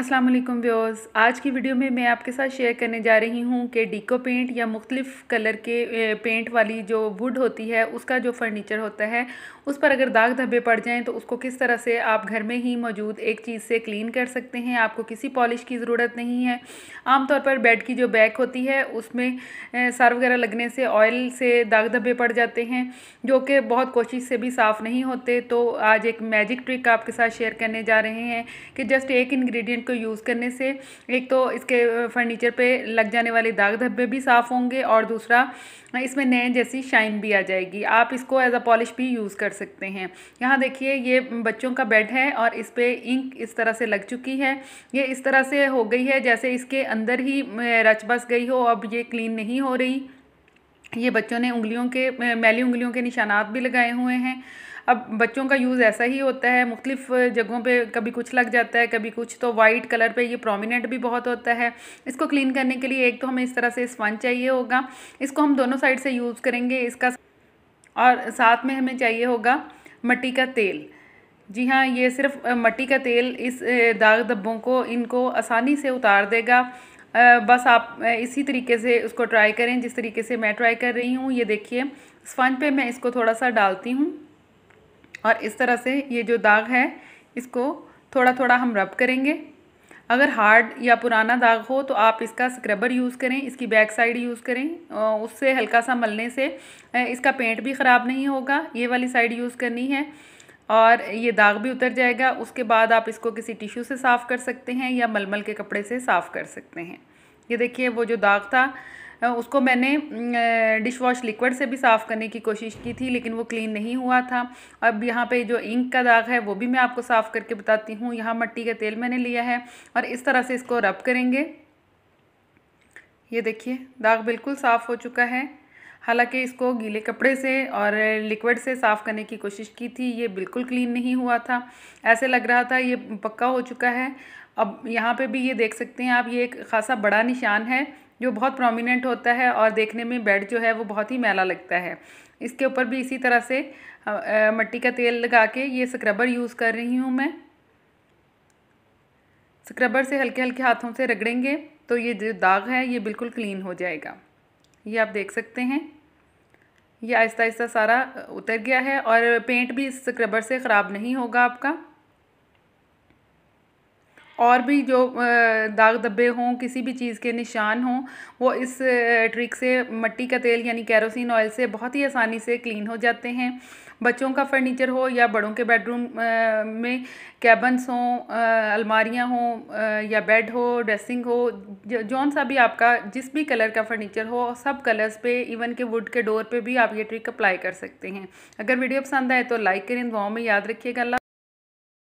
अस्सलाम वालेकुम व्यूअर्स आज की वीडियो में मैं आपके साथ शेयर करने जा रही हूँ कि डिको पेंट या मुख्तलिफ़ कलर के पेंट वाली जो वुड होती है उसका जो फर्नीचर होता है उस पर अगर दाग धब्बे पड़ जाएँ तो उसको किस तरह से आप घर में ही मौजूद एक चीज़ से क्लीन कर सकते हैं आपको किसी पॉलिश की ज़रूरत नहीं है आमतौर पर बेड की जो बैक होती है उसमें सर वगैरह लगने से ऑयल से दाग धब्बे पड़ जाते हैं जो कि बहुत कोशिश से भी साफ़ नहीं होते तो आज एक मैजिक ट्रिक आपके साथ शेयर करने जा रहे हैं कि जस्ट एक इन्ग्रीडियंट इसको यूज़ करने से एक तो इसके फर्नीचर पे लग जाने वाले दाग धब्बे भी साफ़ होंगे और दूसरा इसमें नए जैसी शाइन भी आ जाएगी आप इसको एज अ पॉलिश भी यूज़ कर सकते हैं यहाँ देखिए ये बच्चों का बेड है और इस पर इंक इस तरह से लग चुकी है ये इस तरह से हो गई है जैसे इसके अंदर ही रच बस गई हो अब ये क्लीन नहीं हो रही ये बच्चों ने उंगलियों के मैली उंगलियों के निशानात भी लगाए हुए हैं अब बच्चों का यूज़ ऐसा ही होता है मुख्तलिफ जगहों पे कभी कुछ लग जाता है कभी कुछ तो वाइट कलर पे ये प्रोमिनेंट भी बहुत होता है इसको क्लीन करने के लिए एक तो हमें इस तरह से स्पंज चाहिए होगा इसको हम दोनों साइड से यूज़ करेंगे इसका और साथ में हमें चाहिए होगा मट्टी का तेल जी हाँ ये सिर्फ मट्टी का तेल इस दाग धब्बों को इनको आसानी से उतार देगा बस आप इसी तरीके से उसको ट्राई करें जिस तरीके से मैं ट्राई कर रही हूँ ये देखिए स्पंज पे मैं इसको थोड़ा सा डालती हूँ और इस तरह से ये जो दाग है इसको थोड़ा थोड़ा हम रब करेंगे अगर हार्ड या पुराना दाग हो तो आप इसका स्क्रबर यूज़ करें इसकी बैक साइड यूज़ करें उससे हल्का सा मलने से इसका पेंट भी ख़राब नहीं होगा ये वाली साइड यूज़ करनी है और ये दाग भी उतर जाएगा उसके बाद आप इसको किसी टिश्यू से साफ़ कर सकते हैं या मलमल के कपड़े से साफ़ कर सकते हैं ये देखिए वो जो दाग था उसको मैंने डिश वॉश लिक्विड से भी साफ़ करने की कोशिश की थी लेकिन वो क्लीन नहीं हुआ था अब यहाँ पे जो इंक का दाग है वो भी मैं आपको साफ़ करके बताती हूँ यहाँ मट्टी का तेल मैंने लिया है और इस तरह से इसको रब करेंगे ये देखिए दाग बिल्कुल साफ़ हो चुका है हालांकि इसको गीले कपड़े से और लिक्विड से साफ़ करने की कोशिश की थी ये बिल्कुल क्लीन नहीं हुआ था ऐसे लग रहा था ये पक्का हो चुका है अब यहाँ पे भी ये देख सकते हैं आप ये एक खासा बड़ा निशान है जो बहुत प्रोमिनेंट होता है और देखने में बेड जो है वो बहुत ही मैला लगता है इसके ऊपर भी इसी तरह से मट्टी का तेल लगा के ये स्क्रबर यूज़ कर रही हूँ मैं स्क्रबर से हल्के हल्के हाथों से रगड़ेंगे तो ये जो दाग है ये बिल्कुल क्लीन हो जाएगा ये आप देख सकते हैं ये आहिस्ता आहिस्ता सारा उतर गया है और पेंट भी इस स्क्रबर से ख़राब नहीं होगा आपका और भी जो दाग धब्बे हों किसी भी चीज़ के निशान हों वो इस ट्रिक से मट्टी का तेल यानी कैरोसिन ऑयल से बहुत ही आसानी से क्लीन हो जाते हैं बच्चों का फर्नीचर हो या बड़ों के बेडरूम में कैबन्स हों अलमारियां हों या बेड हो ड्रेसिंग हो जौन सा भी आपका जिस भी कलर का फर्नीचर हो सब कलर्स पे इवन के वुड के डोर पे भी आप ये ट्रिक अप्लाई कर सकते हैं अगर वीडियो पसंद आए तो लाइक करें दुआओं में याद रखिएगा